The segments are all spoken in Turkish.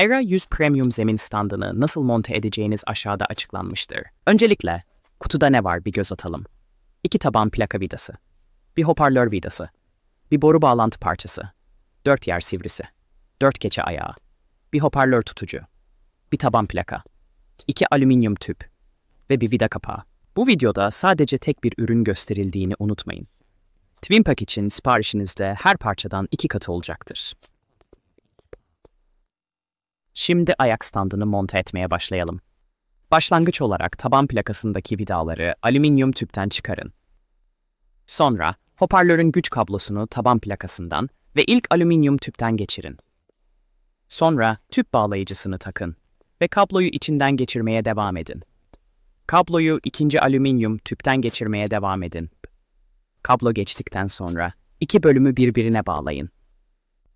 Era 100 Premium zemin standını nasıl monte edeceğiniz aşağıda açıklanmıştır. Öncelikle kutuda ne var bir göz atalım. İki taban plaka vidası, bir hoparlör vidası, bir boru bağlantı parçası, dört yer sivrisi, dört keçe ayağı, bir hoparlör tutucu, bir taban plaka, iki alüminyum tüp ve bir vida kapağı. Bu videoda sadece tek bir ürün gösterildiğini unutmayın. Twinpack için siparişinizde her parçadan iki katı olacaktır. Şimdi ayak standını monte etmeye başlayalım. Başlangıç olarak taban plakasındaki vidaları alüminyum tüpten çıkarın. Sonra hoparlörün güç kablosunu taban plakasından ve ilk alüminyum tüpten geçirin. Sonra tüp bağlayıcısını takın ve kabloyu içinden geçirmeye devam edin. Kabloyu ikinci alüminyum tüpten geçirmeye devam edin. Kablo geçtikten sonra iki bölümü birbirine bağlayın.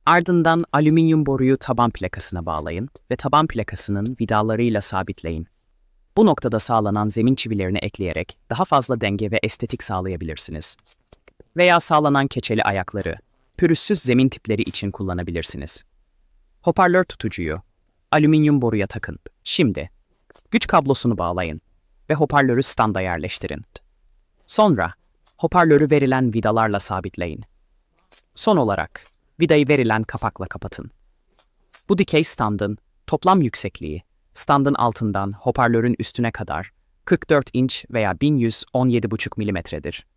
Ardından alüminyum boruyu taban plakasına bağlayın ve taban plakasının vidalarıyla sabitleyin. Bu noktada sağlanan zemin çivilerini ekleyerek daha fazla denge ve estetik sağlayabilirsiniz. Veya sağlanan keçeli ayakları, pürüzsüz zemin tipleri için kullanabilirsiniz. Hoparlör tutucuyu, alüminyum boruya takın. Şimdi, güç kablosunu bağlayın ve hoparlörü standa yerleştirin. Sonra, hoparlörü verilen vidalarla sabitleyin. Son olarak, vidayı verilen kapakla kapatın. Bu dikey standın toplam yüksekliği, standın altından hoparlörün üstüne kadar 44 inç veya 1117,5 mm'dir.